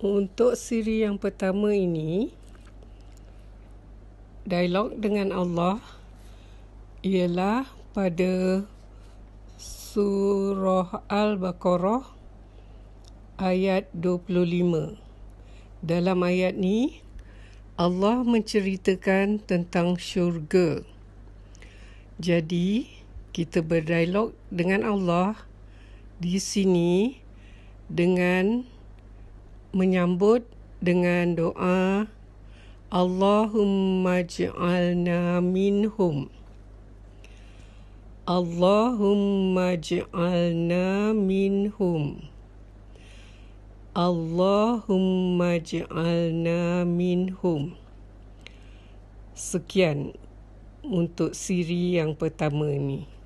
Untuk siri yang pertama ini, dialog dengan Allah ialah pada surah Al-Baqarah ayat 25. Dalam ayat ni, Allah menceritakan tentang syurga. Jadi, kita berdialog dengan Allah di sini dengan menyambut dengan doa Allahumma ij'alna minhum Allahumma ij'alna minhum Allahumma ij'alna minhum Sekian untuk siri yang pertama ini